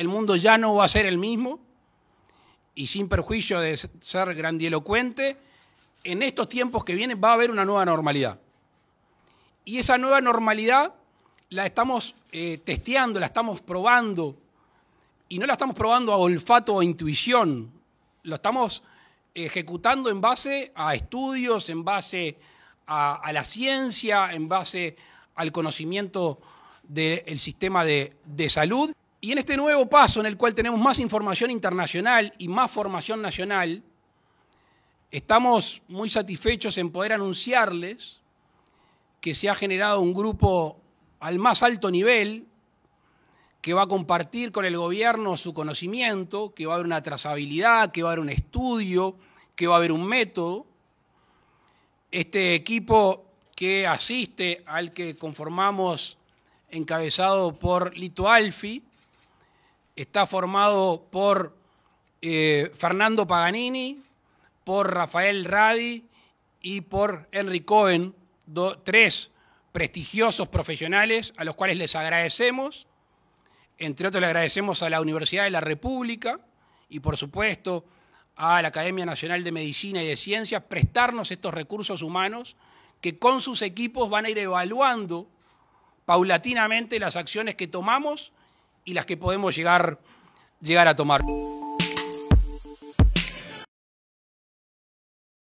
el mundo ya no va a ser el mismo y sin perjuicio de ser grandilocuente, en estos tiempos que vienen va a haber una nueva normalidad. Y esa nueva normalidad la estamos eh, testeando, la estamos probando, y no la estamos probando a olfato o intuición, lo estamos ejecutando en base a estudios, en base a, la ciencia, en base al conocimiento del sistema de salud. Y en este nuevo paso en el cual tenemos más información internacional y más formación nacional, estamos muy satisfechos en poder anunciarles que se ha generado un grupo al más alto nivel que va a compartir con el gobierno su conocimiento, que va a haber una trazabilidad, que va a haber un estudio, que va a haber un método. Este equipo que asiste al que conformamos encabezado por Lito Alfi, está formado por eh, Fernando Paganini, por Rafael Radi y por Henry Cohen, tres prestigiosos profesionales a los cuales les agradecemos. Entre otros, le agradecemos a la Universidad de la República y, por supuesto, a la Academia Nacional de Medicina y de Ciencias prestarnos estos recursos humanos que con sus equipos van a ir evaluando paulatinamente las acciones que tomamos y las que podemos llegar, llegar a tomar.